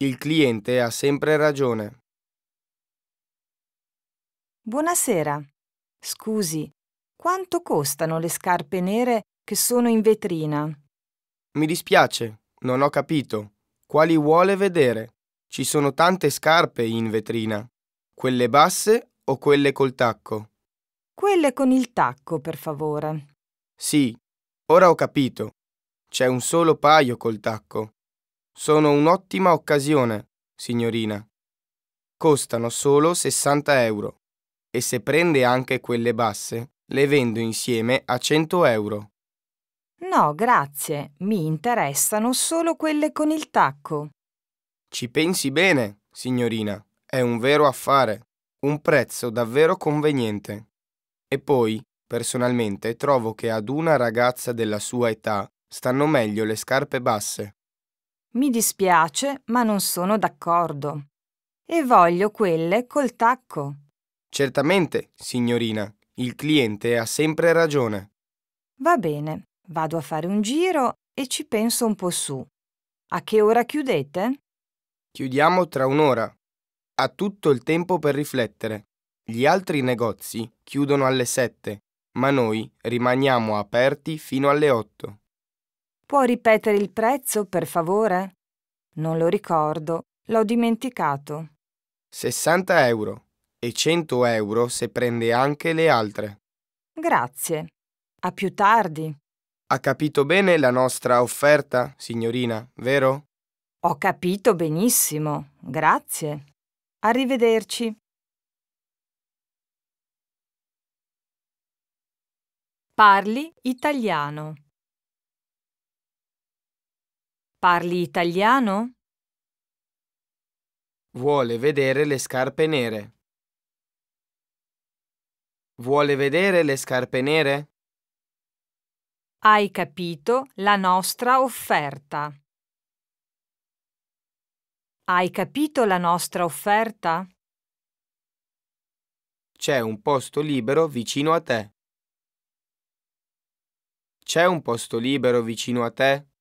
Il cliente ha sempre ragione. Buonasera. Scusi, quanto costano le scarpe nere che sono in vetrina? Mi dispiace, non ho capito. Quali vuole vedere? Ci sono tante scarpe in vetrina. Quelle basse o quelle col tacco? Quelle con il tacco, per favore. Sì, ora ho capito. C'è un solo paio col tacco. Sono un'ottima occasione, signorina. Costano solo 60 euro e se prende anche quelle basse, le vendo insieme a 100 euro. No, grazie, mi interessano solo quelle con il tacco. Ci pensi bene, signorina, è un vero affare, un prezzo davvero conveniente. E poi, personalmente, trovo che ad una ragazza della sua età stanno meglio le scarpe basse. Mi dispiace, ma non sono d'accordo. E voglio quelle col tacco. Certamente, signorina. Il cliente ha sempre ragione. Va bene, vado a fare un giro e ci penso un po' su. A che ora chiudete? Chiudiamo tra un'ora. Ha tutto il tempo per riflettere. Gli altri negozi chiudono alle sette, ma noi rimaniamo aperti fino alle otto. Può ripetere il prezzo, per favore? Non lo ricordo, l'ho dimenticato. 60 euro e 100 euro se prende anche le altre. Grazie. A più tardi. Ha capito bene la nostra offerta, signorina, vero? Ho capito benissimo. Grazie. Arrivederci. Parli italiano. Parli italiano? Vuole vedere le scarpe nere. Vuole vedere le scarpe nere? Hai capito la nostra offerta. Hai capito la nostra offerta? C'è un posto libero vicino a te. C'è un posto libero vicino a te?